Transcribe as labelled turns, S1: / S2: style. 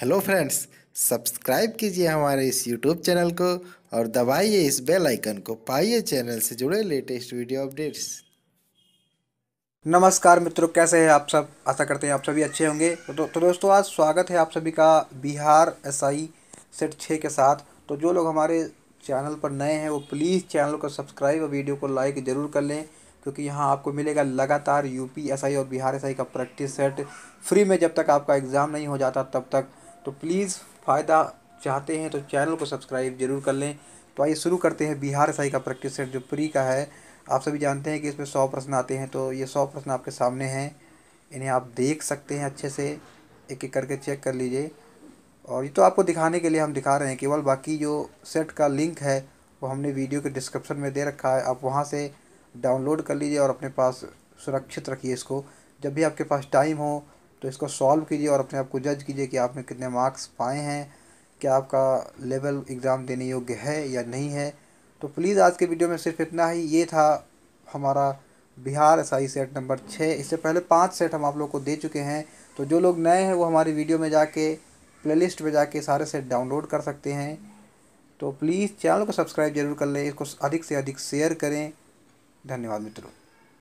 S1: hello friends subscribe कीजिए हमारे इस यूट्यूब चैनल को और दबाइए इस बेल आइकन को पाइए चैनल से जुड़े लेटेस्ट वीडियो अपडेट्स नमस्कार मित्रों कैसे हैं आप सब आशा करते हैं आप
S2: सभी अच्छे होंगे तो, तो दोस्तों आज स्वागत है आप सभी का बिहार एस आई सेट छः के साथ तो जो लोग हमारे चैनल पर नए हैं वो प्लीज़ चैनल को सब्सक्राइब और वीडियो को लाइक ज़रूर कर लें क्योंकि यहाँ आपको मिलेगा लगातार यूपी एसआई और बिहार एसआई का प्रैक्टिस सेट फ्री में जब तक आपका एग्ज़ाम नहीं हो जाता तब तक तो प्लीज़ फ़ायदा चाहते हैं तो चैनल को सब्सक्राइब जरूर कर लें तो आइए शुरू करते हैं बिहार साई का प्रैक्टिस सेट जो प्री का है आप सभी जानते हैं कि इसमें सौ प्रश्न आते हैं तो ये सौ प्रश्न आपके सामने हैं इन्हें आप देख सकते हैं अच्छे से एक एक करके चेक कर लीजिए और ये तो आपको दिखाने के लिए हम दिखा रहे हैं केवल बाकी जो सेट का लिंक है वो हमने वीडियो के डिस्क्रिप्शन में दे रखा है आप वहाँ से डाउनलोड कर लीजिए और अपने पास सुरक्षित रखिए इसको जब भी आपके पास टाइम हो तो इसको सॉल्व कीजिए और अपने आप को जज कीजिए कि आपने कितने मार्क्स पाए हैं क्या आपका लेवल एग्ज़ाम देने योग्य है या नहीं है तो प्लीज़ आज के वीडियो में सिर्फ इतना ही ये था हमारा Bihar S I set number छः इससे पहले पाँच सेट हम आप लोग को दे चुके हैं तो जो लोग नए हैं वो हमारी वीडियो में जाके प्लेलिस्ट में जाके सारे सेट डाउनलोड कर सकते हैं तो प्लीज़ चैनल को सब्सक्राइब जरूर कर लें इसको अधिक से अधिक शेयर करें धन्यवाद मित्रों